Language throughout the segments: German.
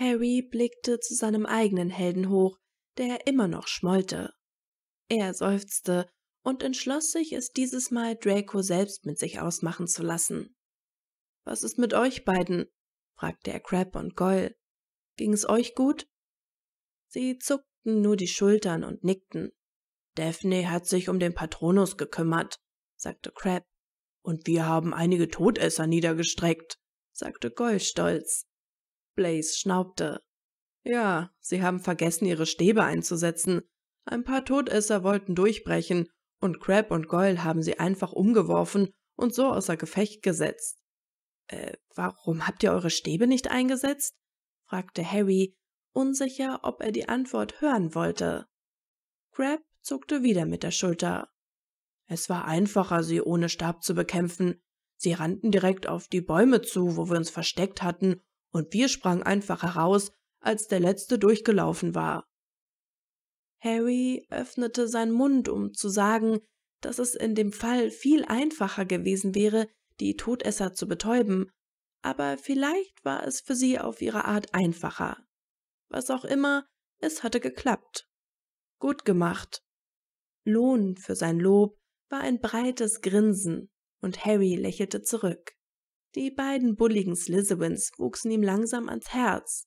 Harry blickte zu seinem eigenen Helden hoch, der immer noch schmollte. Er seufzte und entschloss sich, es dieses Mal Draco selbst mit sich ausmachen zu lassen. Was ist mit euch beiden? fragte er Crab und Goyle. Ging es euch gut? Sie zuckten nur die Schultern und nickten. Daphne hat sich um den Patronus gekümmert, sagte Crab. Und wir haben einige Todesser niedergestreckt, sagte Goyle stolz. Blaze schnaubte. Ja, sie haben vergessen, ihre Stäbe einzusetzen. Ein paar Todesser wollten durchbrechen, und Crab und Goyle haben sie einfach umgeworfen und so außer Gefecht gesetzt. Äh, warum habt ihr eure Stäbe nicht eingesetzt? fragte Harry, unsicher, ob er die Antwort hören wollte. Crab zuckte wieder mit der Schulter. Es war einfacher, sie ohne Stab zu bekämpfen. Sie rannten direkt auf die Bäume zu, wo wir uns versteckt hatten, und wir sprangen einfach heraus, als der letzte durchgelaufen war. Harry öffnete seinen Mund, um zu sagen, dass es in dem Fall viel einfacher gewesen wäre, die Todesser zu betäuben, aber vielleicht war es für sie auf ihre Art einfacher. Was auch immer, es hatte geklappt. Gut gemacht. Lohn für sein Lob war ein breites Grinsen, und Harry lächelte zurück. Die beiden bulligen Slytherins wuchsen ihm langsam ans Herz.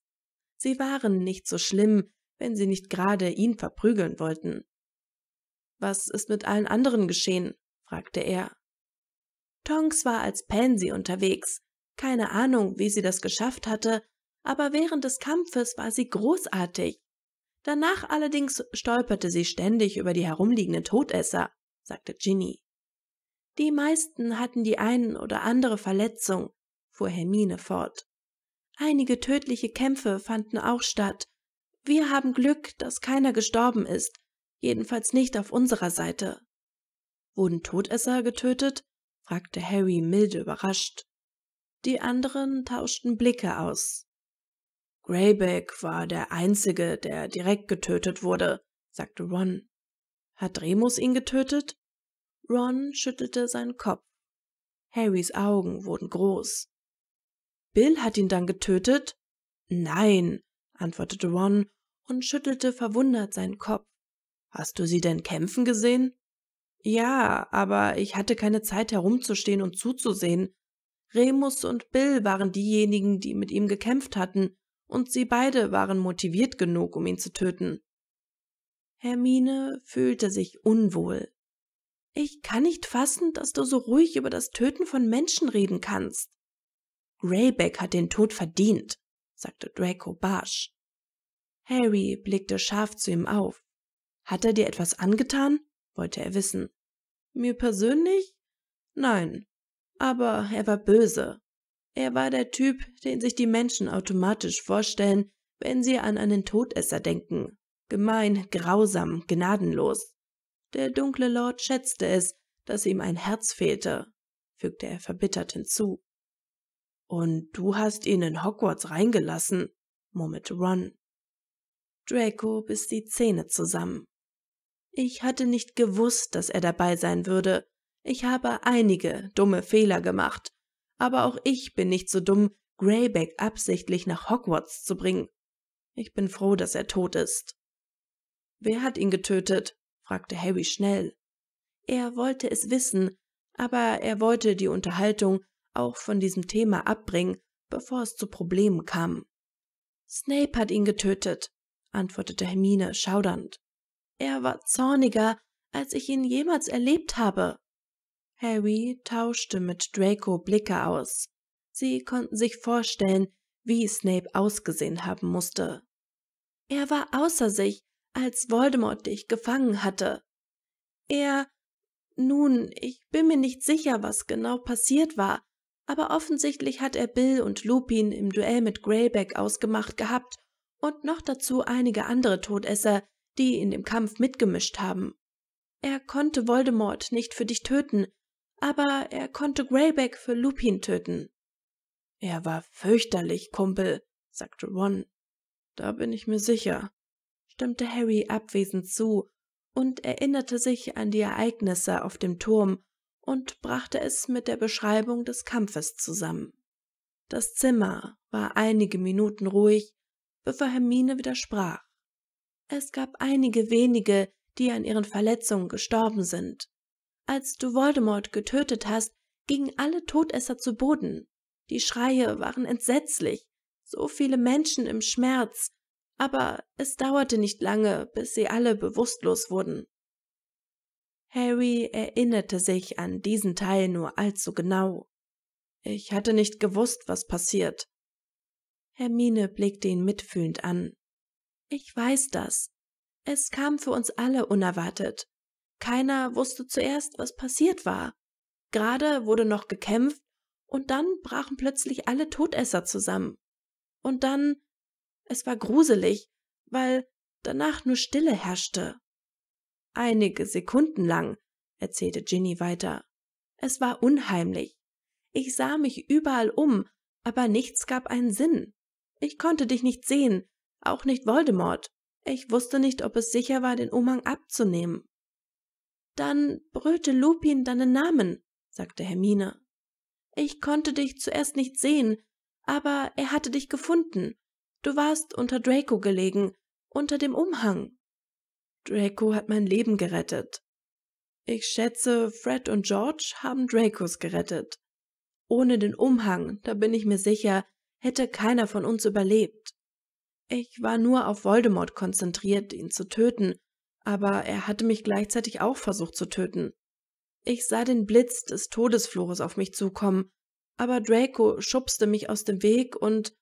Sie waren nicht so schlimm, wenn sie nicht gerade ihn verprügeln wollten. Was ist mit allen anderen geschehen? fragte er. Tonks war als Pansy unterwegs. Keine Ahnung, wie sie das geschafft hatte, aber während des Kampfes war sie großartig. Danach allerdings stolperte sie ständig über die herumliegenden Todesser, sagte Ginny. Die meisten hatten die ein oder andere Verletzung, fuhr Hermine fort. Einige tödliche Kämpfe fanden auch statt. Wir haben Glück, dass keiner gestorben ist, jedenfalls nicht auf unserer Seite. Wurden Todesser getötet? fragte Harry milde überrascht. Die anderen tauschten Blicke aus. Greyback war der Einzige, der direkt getötet wurde, sagte Ron. Hat Remus ihn getötet? Ron schüttelte seinen Kopf. Harrys Augen wurden groß. Bill hat ihn dann getötet? Nein, antwortete Ron und schüttelte verwundert seinen Kopf. Hast du sie denn kämpfen gesehen? Ja, aber ich hatte keine Zeit herumzustehen und zuzusehen. Remus und Bill waren diejenigen, die mit ihm gekämpft hatten, und sie beide waren motiviert genug, um ihn zu töten. Hermine fühlte sich unwohl. Ich kann nicht fassen, dass du so ruhig über das Töten von Menschen reden kannst. Greyback hat den Tod verdient, sagte Draco barsch. Harry blickte scharf zu ihm auf. Hat er dir etwas angetan? wollte er wissen. Mir persönlich? Nein. Aber er war böse. Er war der Typ, den sich die Menschen automatisch vorstellen, wenn sie an einen Todesser denken. Gemein, grausam, gnadenlos. Der dunkle Lord schätzte es, dass ihm ein Herz fehlte, fügte er verbittert hinzu. Und du hast ihn in Hogwarts reingelassen, murmelte Ron. Draco biss die Zähne zusammen. Ich hatte nicht gewusst, dass er dabei sein würde. Ich habe einige dumme Fehler gemacht. Aber auch ich bin nicht so dumm, Greyback absichtlich nach Hogwarts zu bringen. Ich bin froh, dass er tot ist. Wer hat ihn getötet? fragte Harry schnell. Er wollte es wissen, aber er wollte die Unterhaltung auch von diesem Thema abbringen, bevor es zu Problemen kam. Snape hat ihn getötet, antwortete Hermine schaudernd. Er war zorniger, als ich ihn jemals erlebt habe. Harry tauschte mit Draco Blicke aus. Sie konnten sich vorstellen, wie Snape ausgesehen haben musste. Er war außer sich, als Voldemort dich gefangen hatte. Er nun, ich bin mir nicht sicher, was genau passiert war, aber offensichtlich hat er Bill und Lupin im Duell mit Greyback ausgemacht gehabt und noch dazu einige andere Todesser, die in dem Kampf mitgemischt haben. Er konnte Voldemort nicht für dich töten, aber er konnte Greyback für Lupin töten. Er war fürchterlich, Kumpel, sagte Ron. Da bin ich mir sicher stimmte Harry abwesend zu und erinnerte sich an die Ereignisse auf dem Turm und brachte es mit der Beschreibung des Kampfes zusammen. Das Zimmer war einige Minuten ruhig, bevor Hermine widersprach. Es gab einige wenige, die an ihren Verletzungen gestorben sind. Als du Voldemort getötet hast, gingen alle Todesser zu Boden. Die Schreie waren entsetzlich. So viele Menschen im Schmerz aber es dauerte nicht lange, bis sie alle bewusstlos wurden. Harry erinnerte sich an diesen Teil nur allzu genau. Ich hatte nicht gewusst, was passiert. Hermine blickte ihn mitfühlend an. Ich weiß das. Es kam für uns alle unerwartet. Keiner wusste zuerst, was passiert war. Gerade wurde noch gekämpft und dann brachen plötzlich alle Todesser zusammen. Und dann es war gruselig, weil danach nur Stille herrschte. Einige Sekunden lang, erzählte Ginny weiter. Es war unheimlich. Ich sah mich überall um, aber nichts gab einen Sinn. Ich konnte dich nicht sehen, auch nicht Voldemort. Ich wusste nicht, ob es sicher war, den Umhang abzunehmen. Dann brüllte Lupin deinen Namen, sagte Hermine. Ich konnte dich zuerst nicht sehen, aber er hatte dich gefunden. Du warst unter Draco gelegen, unter dem Umhang. Draco hat mein Leben gerettet. Ich schätze, Fred und George haben Dracos gerettet. Ohne den Umhang, da bin ich mir sicher, hätte keiner von uns überlebt. Ich war nur auf Voldemort konzentriert, ihn zu töten, aber er hatte mich gleichzeitig auch versucht zu töten. Ich sah den Blitz des Todesflores auf mich zukommen, aber Draco schubste mich aus dem Weg und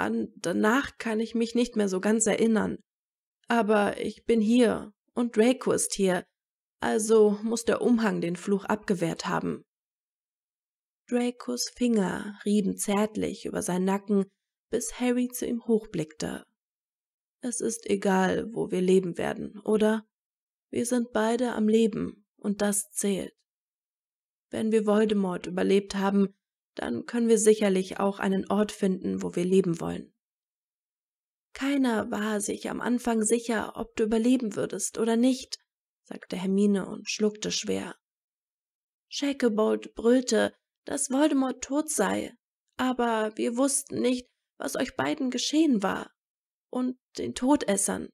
an, danach kann ich mich nicht mehr so ganz erinnern. Aber ich bin hier und Draco ist hier, also muss der Umhang den Fluch abgewehrt haben. Dracos Finger rieben zärtlich über seinen Nacken, bis Harry zu ihm hochblickte. Es ist egal, wo wir leben werden, oder? Wir sind beide am Leben, und das zählt. Wenn wir Voldemort überlebt haben, dann können wir sicherlich auch einen Ort finden, wo wir leben wollen. Keiner war sich am Anfang sicher, ob du überleben würdest oder nicht, sagte Hermine und schluckte schwer. Shakebolt brüllte, dass Voldemort tot sei, aber wir wussten nicht, was euch beiden geschehen war. Und den Todessern.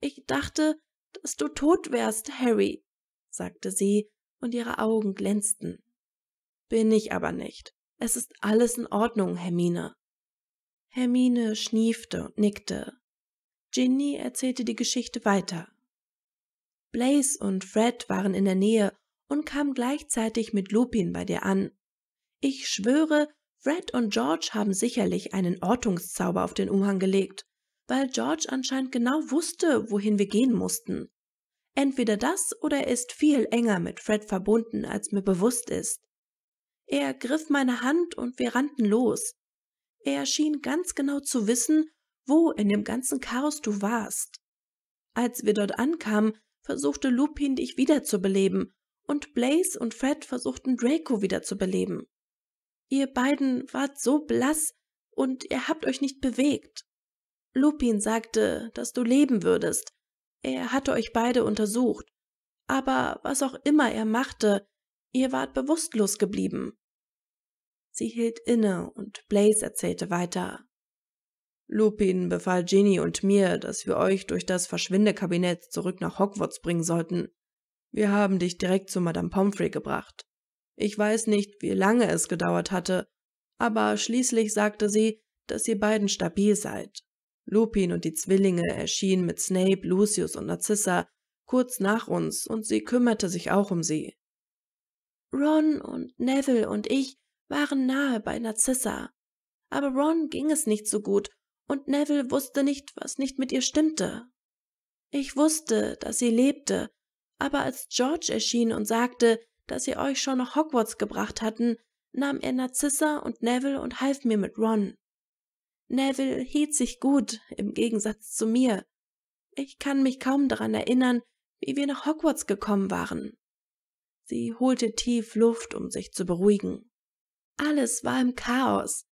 Ich dachte, dass du tot wärst, Harry, sagte sie, und ihre Augen glänzten. Bin ich aber nicht, es ist alles in Ordnung, Hermine. Hermine schniefte und nickte. Ginny erzählte die Geschichte weiter. Blaze und Fred waren in der Nähe und kamen gleichzeitig mit Lupin bei dir an. Ich schwöre, Fred und George haben sicherlich einen Ortungszauber auf den Umhang gelegt, weil George anscheinend genau wusste, wohin wir gehen mussten. Entweder das oder er ist viel enger mit Fred verbunden, als mir bewusst ist. Er griff meine Hand und wir rannten los. Er schien ganz genau zu wissen, wo in dem ganzen Chaos du warst. Als wir dort ankamen, versuchte Lupin dich wiederzubeleben und Blaze und Fred versuchten Draco wiederzubeleben. Ihr beiden wart so blass und ihr habt euch nicht bewegt. Lupin sagte, dass du leben würdest. Er hatte euch beide untersucht. Aber was auch immer er machte, Ihr wart bewusstlos geblieben. Sie hielt inne und Blaze erzählte weiter. Lupin befahl Ginny und mir, dass wir euch durch das Verschwindekabinett zurück nach Hogwarts bringen sollten. Wir haben dich direkt zu Madame Pomfrey gebracht. Ich weiß nicht, wie lange es gedauert hatte, aber schließlich sagte sie, dass ihr beiden stabil seid. Lupin und die Zwillinge erschienen mit Snape, Lucius und Narcissa kurz nach uns und sie kümmerte sich auch um sie. Ron und Neville und ich waren nahe bei Narzissa. Aber Ron ging es nicht so gut und Neville wusste nicht, was nicht mit ihr stimmte. Ich wusste, dass sie lebte, aber als George erschien und sagte, dass sie euch schon nach Hogwarts gebracht hatten, nahm er Narzissa und Neville und half mir mit Ron. Neville hielt sich gut, im Gegensatz zu mir. Ich kann mich kaum daran erinnern, wie wir nach Hogwarts gekommen waren. Sie holte tief Luft, um sich zu beruhigen. Alles war im Chaos.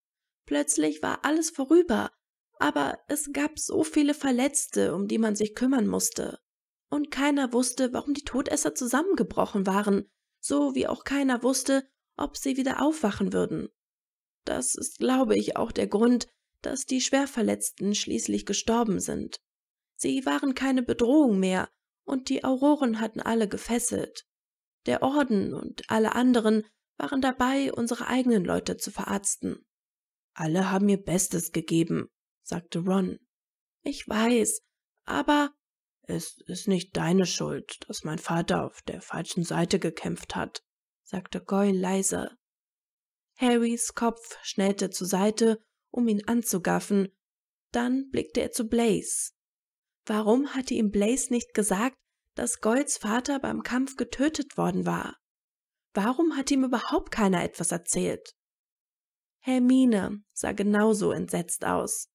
Plötzlich war alles vorüber, aber es gab so viele Verletzte, um die man sich kümmern musste. Und keiner wusste, warum die Todesser zusammengebrochen waren, so wie auch keiner wusste, ob sie wieder aufwachen würden. Das ist, glaube ich, auch der Grund, dass die Schwerverletzten schließlich gestorben sind. Sie waren keine Bedrohung mehr, und die Auroren hatten alle gefesselt der Orden und alle anderen waren dabei, unsere eigenen Leute zu verarzten. Alle haben ihr Bestes gegeben, sagte Ron. Ich weiß, aber es ist nicht deine Schuld, dass mein Vater auf der falschen Seite gekämpft hat, sagte Goy leise. Harrys Kopf schnellte zur Seite, um ihn anzugaffen, dann blickte er zu Blaze. Warum hatte ihm Blaze nicht gesagt, dass Golds Vater beim Kampf getötet worden war. Warum hat ihm überhaupt keiner etwas erzählt? Hermine sah genauso entsetzt aus.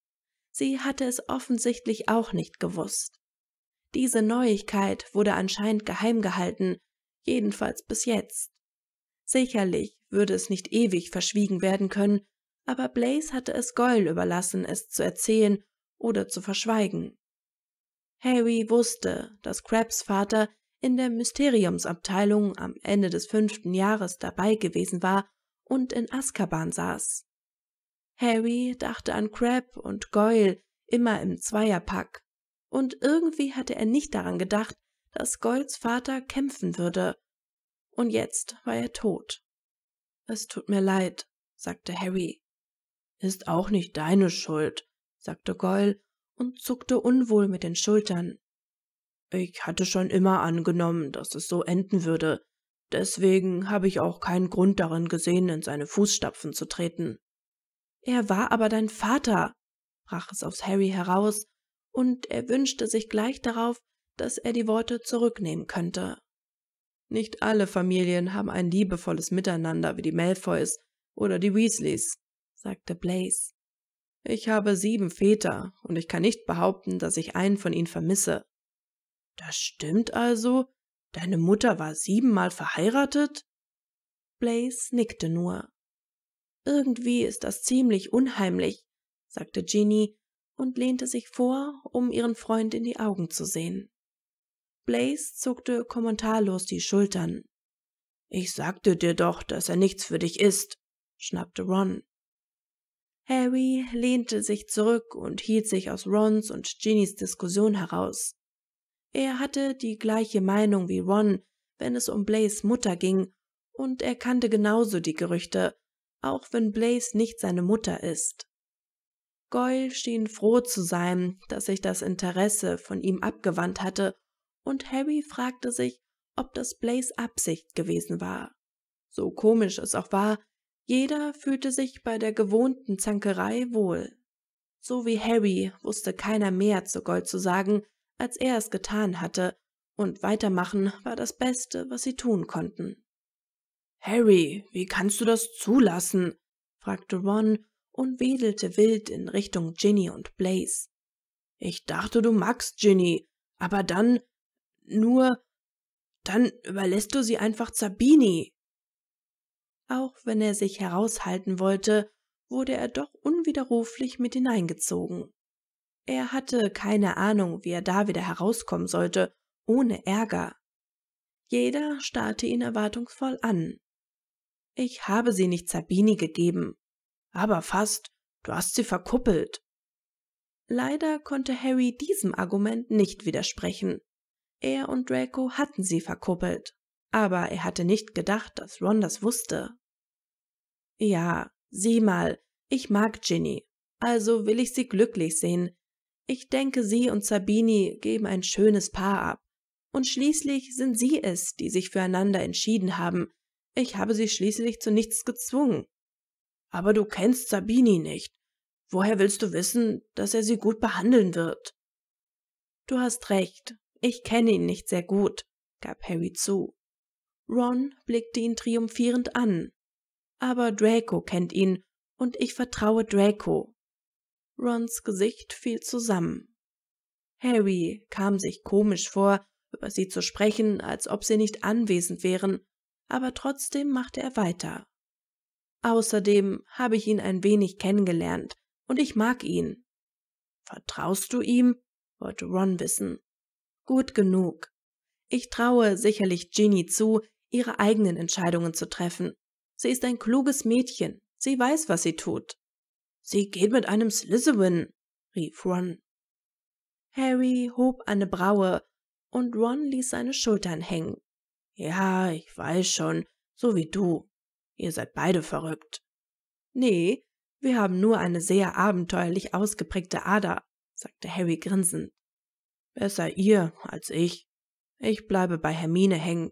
Sie hatte es offensichtlich auch nicht gewusst. Diese Neuigkeit wurde anscheinend geheim gehalten, jedenfalls bis jetzt. Sicherlich würde es nicht ewig verschwiegen werden können, aber Blaze hatte es Goyle überlassen, es zu erzählen oder zu verschweigen. Harry wusste, dass Crabs Vater in der Mysteriumsabteilung am Ende des fünften Jahres dabei gewesen war und in Azkaban saß. Harry dachte an Crab und Goyle immer im Zweierpack, und irgendwie hatte er nicht daran gedacht, dass Goyles Vater kämpfen würde. Und jetzt war er tot. Es tut mir leid, sagte Harry. Ist auch nicht deine Schuld, sagte Goyle und zuckte unwohl mit den Schultern. Ich hatte schon immer angenommen, dass es so enden würde, deswegen habe ich auch keinen Grund darin gesehen, in seine Fußstapfen zu treten. Er war aber dein Vater, brach es aus Harry heraus, und er wünschte sich gleich darauf, dass er die Worte zurücknehmen könnte. Nicht alle Familien haben ein liebevolles Miteinander wie die Malfoys oder die Weasleys, sagte Blaze. Ich habe sieben Väter und ich kann nicht behaupten, dass ich einen von ihnen vermisse. Das stimmt also? Deine Mutter war siebenmal verheiratet? Blaze nickte nur. Irgendwie ist das ziemlich unheimlich, sagte Ginny und lehnte sich vor, um ihren Freund in die Augen zu sehen. Blaze zuckte kommentarlos die Schultern. Ich sagte dir doch, dass er nichts für dich ist, schnappte Ron. Harry lehnte sich zurück und hielt sich aus Rons und Genies Diskussion heraus. Er hatte die gleiche Meinung wie Ron, wenn es um Blaze Mutter ging, und er kannte genauso die Gerüchte, auch wenn Blaze nicht seine Mutter ist. Goyle schien froh zu sein, dass sich das Interesse von ihm abgewandt hatte, und Harry fragte sich, ob das Blaze Absicht gewesen war. So komisch es auch war, jeder fühlte sich bei der gewohnten Zankerei wohl. So wie Harry wusste keiner mehr zu Gold zu sagen, als er es getan hatte, und weitermachen war das Beste, was sie tun konnten. Harry, wie kannst du das zulassen? fragte Ron und wedelte wild in Richtung Ginny und Blaze. Ich dachte, du magst Ginny, aber dann nur dann überlässt du sie einfach Zabini. Auch wenn er sich heraushalten wollte, wurde er doch unwiderruflich mit hineingezogen. Er hatte keine Ahnung, wie er da wieder herauskommen sollte, ohne Ärger. Jeder starrte ihn erwartungsvoll an. Ich habe sie nicht Sabini gegeben. Aber fast, du hast sie verkuppelt. Leider konnte Harry diesem Argument nicht widersprechen. Er und Draco hatten sie verkuppelt, aber er hatte nicht gedacht, dass Ron das wusste. Ja, sieh mal, ich mag Ginny, also will ich sie glücklich sehen. Ich denke, sie und Sabini geben ein schönes Paar ab. Und schließlich sind sie es, die sich füreinander entschieden haben. Ich habe sie schließlich zu nichts gezwungen. Aber du kennst Sabini nicht. Woher willst du wissen, dass er sie gut behandeln wird? Du hast recht, ich kenne ihn nicht sehr gut, gab Harry zu. Ron blickte ihn triumphierend an aber Draco kennt ihn und ich vertraue Draco. Rons Gesicht fiel zusammen. Harry kam sich komisch vor, über sie zu sprechen, als ob sie nicht anwesend wären, aber trotzdem machte er weiter. Außerdem habe ich ihn ein wenig kennengelernt und ich mag ihn. Vertraust du ihm? wollte Ron wissen. Gut genug. Ich traue sicherlich Ginny zu, ihre eigenen Entscheidungen zu treffen, Sie ist ein kluges Mädchen. Sie weiß, was sie tut. Sie geht mit einem Slytherin, rief Ron. Harry hob eine Braue und Ron ließ seine Schultern hängen. Ja, ich weiß schon, so wie du. Ihr seid beide verrückt. Nee, wir haben nur eine sehr abenteuerlich ausgeprägte Ader, sagte Harry grinsend. Besser ihr als ich. Ich bleibe bei Hermine hängen.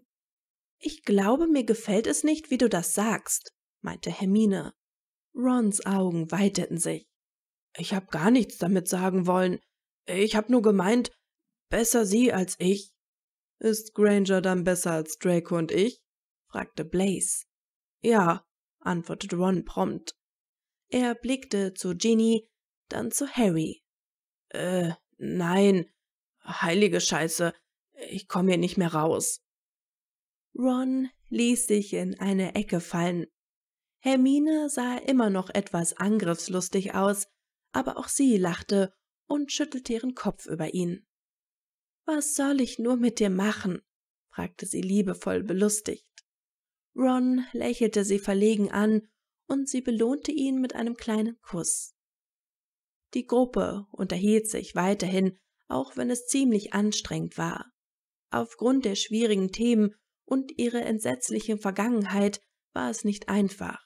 Ich glaube, mir gefällt es nicht, wie du das sagst, meinte Hermine. Rons Augen weiteten sich. Ich hab gar nichts damit sagen wollen. Ich hab nur gemeint, besser sie als ich. Ist Granger dann besser als Draco und ich? fragte Blaze. Ja, antwortete Ron prompt. Er blickte zu Ginny, dann zu Harry. Äh, nein, heilige Scheiße, ich komme hier nicht mehr raus. Ron ließ sich in eine Ecke fallen. Hermine sah immer noch etwas angriffslustig aus, aber auch sie lachte und schüttelte ihren Kopf über ihn. Was soll ich nur mit dir machen? fragte sie liebevoll belustigt. Ron lächelte sie verlegen an und sie belohnte ihn mit einem kleinen Kuss. Die Gruppe unterhielt sich weiterhin, auch wenn es ziemlich anstrengend war. Aufgrund der schwierigen Themen und ihre entsetzliche Vergangenheit war es nicht einfach.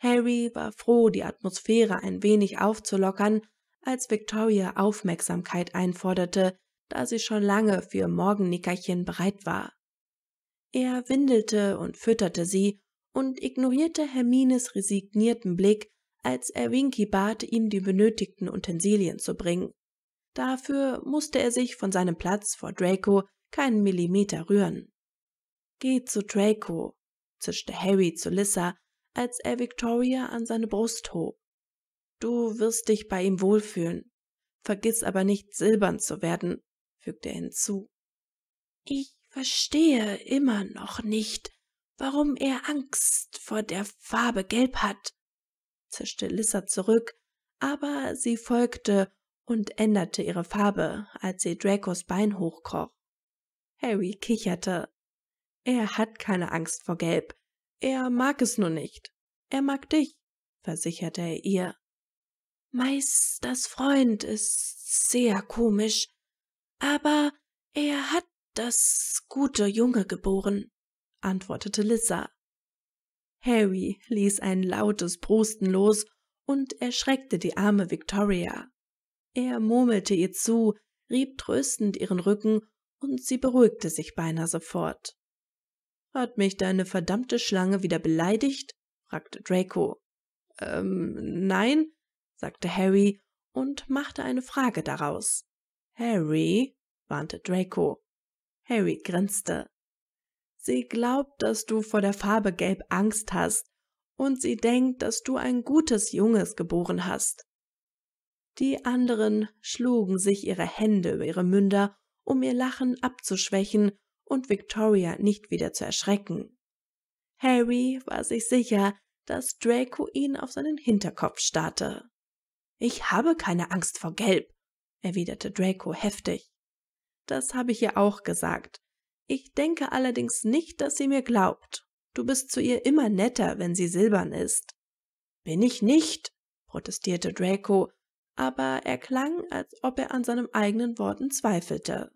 Harry war froh, die Atmosphäre ein wenig aufzulockern, als Victoria Aufmerksamkeit einforderte, da sie schon lange für Morgennickerchen bereit war. Er windelte und fütterte sie und ignorierte Hermines resignierten Blick, als er Winky bat, ihm die benötigten Utensilien zu bringen. Dafür musste er sich von seinem Platz vor Draco keinen Millimeter rühren. Geh zu Draco, zischte Harry zu Lissa, als er Victoria an seine Brust hob. Du wirst dich bei ihm wohlfühlen. Vergiss aber nicht, silbern zu werden, fügte er hinzu. Ich verstehe immer noch nicht, warum er Angst vor der Farbe Gelb hat, zischte Lissa zurück, aber sie folgte und änderte ihre Farbe, als sie Dracos Bein hochkroch. Harry kicherte. Er hat keine Angst vor Gelb. Er mag es nur nicht. Er mag dich, versicherte er ihr. Meisters Freund ist sehr komisch, aber er hat das gute Junge geboren, antwortete Lissa. Harry ließ ein lautes Brusten los und erschreckte die arme Victoria. Er murmelte ihr zu, rieb tröstend ihren Rücken und sie beruhigte sich beinahe sofort. Hat mich deine verdammte Schlange wieder beleidigt? fragte Draco. Ähm, nein, sagte Harry und machte eine Frage daraus. Harry, warnte Draco. Harry grinste. Sie glaubt, dass du vor der Farbe gelb Angst hast, und sie denkt, dass du ein gutes Junges geboren hast. Die anderen schlugen sich ihre Hände über ihre Münder, um ihr Lachen abzuschwächen und Victoria nicht wieder zu erschrecken. Harry war sich sicher, dass Draco ihn auf seinen Hinterkopf starrte. Ich habe keine Angst vor Gelb, erwiderte Draco heftig. Das habe ich ihr auch gesagt. Ich denke allerdings nicht, dass sie mir glaubt. Du bist zu ihr immer netter, wenn sie silbern ist. Bin ich nicht, protestierte Draco, aber er klang, als ob er an seinen eigenen Worten zweifelte.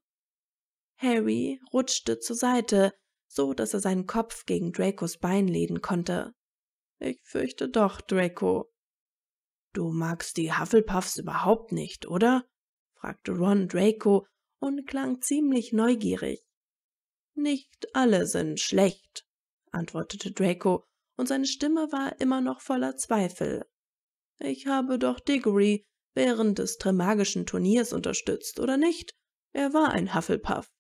Harry rutschte zur Seite, so dass er seinen Kopf gegen Dracos Bein lehnen konnte. Ich fürchte doch, Draco. Du magst die Hufflepuffs überhaupt nicht, oder? fragte Ron Draco und klang ziemlich neugierig. Nicht alle sind schlecht, antwortete Draco, und seine Stimme war immer noch voller Zweifel. Ich habe doch Diggory während des Tremagischen Turniers unterstützt, oder nicht? Er war ein Hufflepuff.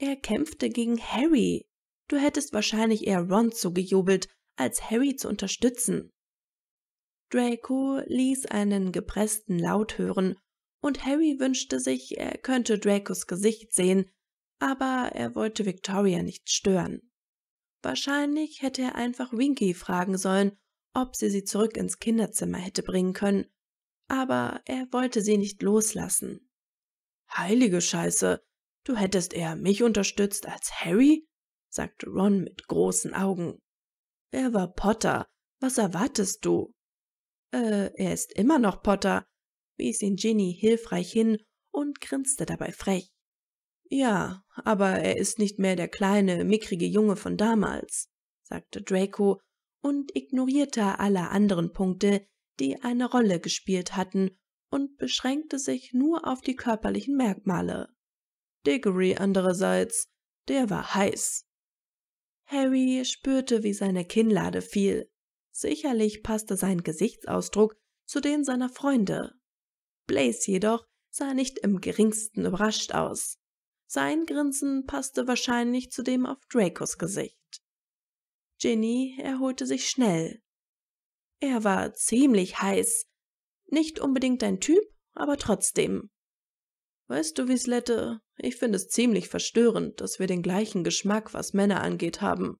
Er kämpfte gegen Harry. Du hättest wahrscheinlich eher Ron zugejubelt, als Harry zu unterstützen. Draco ließ einen gepressten Laut hören, und Harry wünschte sich, er könnte Dracos Gesicht sehen, aber er wollte Victoria nicht stören. Wahrscheinlich hätte er einfach Winky fragen sollen, ob sie sie zurück ins Kinderzimmer hätte bringen können, aber er wollte sie nicht loslassen. Heilige Scheiße, Du hättest eher mich unterstützt als Harry? sagte Ron mit großen Augen. Er war Potter. Was erwartest du? Äh, er ist immer noch Potter, wies ihn Ginny hilfreich hin und grinste dabei frech. Ja, aber er ist nicht mehr der kleine, mickrige Junge von damals, sagte Draco und ignorierte alle anderen Punkte, die eine Rolle gespielt hatten, und beschränkte sich nur auf die körperlichen Merkmale. Diggory andererseits, der war heiß. Harry spürte, wie seine Kinnlade fiel. Sicherlich passte sein Gesichtsausdruck zu den seiner Freunde. Blaze jedoch sah nicht im geringsten überrascht aus. Sein Grinsen passte wahrscheinlich zu dem auf Dracos Gesicht. Ginny erholte sich schnell. Er war ziemlich heiß. Nicht unbedingt ein Typ, aber trotzdem. Weißt du, Wieslette, ich finde es ziemlich verstörend, dass wir den gleichen Geschmack, was Männer angeht, haben.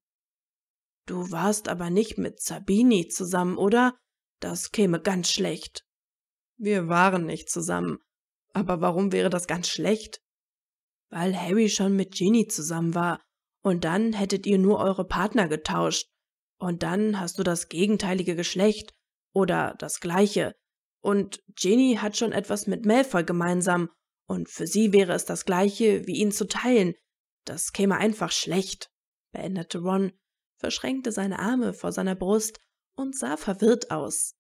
Du warst aber nicht mit Sabini zusammen, oder? Das käme ganz schlecht. Wir waren nicht zusammen. Aber warum wäre das ganz schlecht? Weil Harry schon mit Ginny zusammen war. Und dann hättet ihr nur eure Partner getauscht. Und dann hast du das gegenteilige Geschlecht. Oder das gleiche. Und Ginny hat schon etwas mit Malfoy gemeinsam und für sie wäre es das gleiche, wie ihn zu teilen. Das käme einfach schlecht, beendete Ron, verschränkte seine Arme vor seiner Brust und sah verwirrt aus.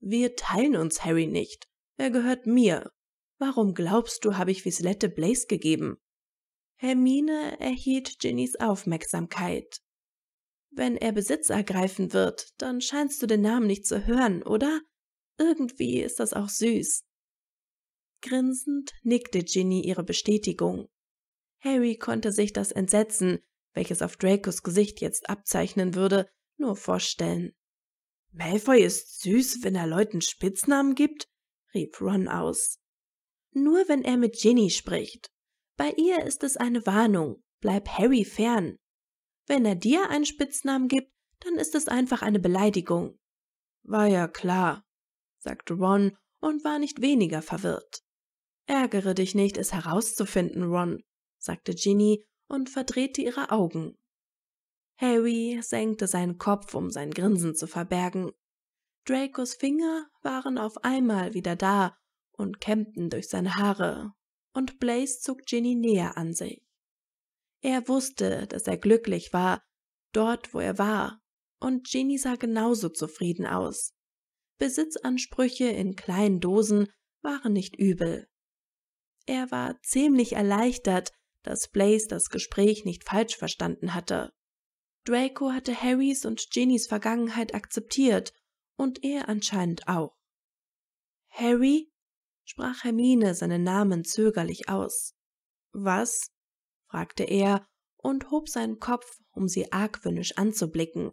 Wir teilen uns Harry nicht. Er gehört mir. Warum glaubst du, habe ich Violette Blaze gegeben? Hermine erhielt Ginnys Aufmerksamkeit. Wenn er Besitz ergreifen wird, dann scheinst du den Namen nicht zu hören, oder? Irgendwie ist das auch süß. Grinsend nickte Ginny ihre Bestätigung. Harry konnte sich das Entsetzen, welches auf Dracos Gesicht jetzt abzeichnen würde, nur vorstellen. Malfoy ist süß, wenn er Leuten Spitznamen gibt, rief Ron aus. Nur wenn er mit Ginny spricht. Bei ihr ist es eine Warnung, bleib Harry fern. Wenn er dir einen Spitznamen gibt, dann ist es einfach eine Beleidigung. War ja klar, sagte Ron und war nicht weniger verwirrt. Ärgere dich nicht, es herauszufinden, Ron, sagte Ginny und verdrehte ihre Augen. Harry senkte seinen Kopf, um sein Grinsen zu verbergen. Dracos Finger waren auf einmal wieder da und kämmten durch seine Haare, und Blaze zog Ginny näher an sich. Er wusste, dass er glücklich war, dort, wo er war, und Ginny sah genauso zufrieden aus. Besitzansprüche in kleinen Dosen waren nicht übel. Er war ziemlich erleichtert, dass Blaze das Gespräch nicht falsch verstanden hatte. Draco hatte Harrys und Genies Vergangenheit akzeptiert und er anscheinend auch. Harry? sprach Hermine seinen Namen zögerlich aus. Was? fragte er und hob seinen Kopf, um sie argwöhnisch anzublicken.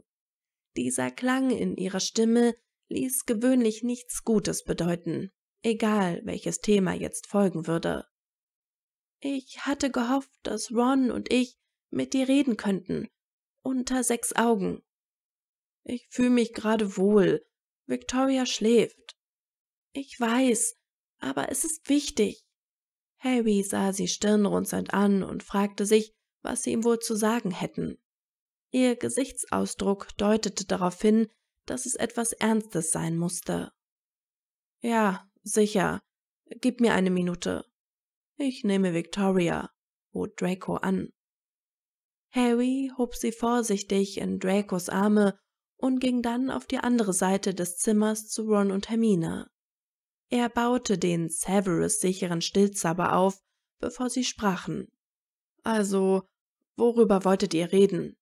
Dieser Klang in ihrer Stimme ließ gewöhnlich nichts Gutes bedeuten egal welches Thema jetzt folgen würde. Ich hatte gehofft, dass Ron und ich mit dir reden könnten, unter sechs Augen. Ich fühle mich gerade wohl, Victoria schläft. Ich weiß, aber es ist wichtig. Harry sah sie stirnrunzelnd an und fragte sich, was sie ihm wohl zu sagen hätten. Ihr Gesichtsausdruck deutete darauf hin, dass es etwas Ernstes sein musste. Ja, Sicher. Gib mir eine Minute. Ich nehme Victoria, bot Draco an. Harry hob sie vorsichtig in Dracos Arme und ging dann auf die andere Seite des Zimmers zu Ron und Hermine. Er baute den Severus sicheren Stillzauber auf, bevor sie sprachen. Also, worüber wolltet ihr reden?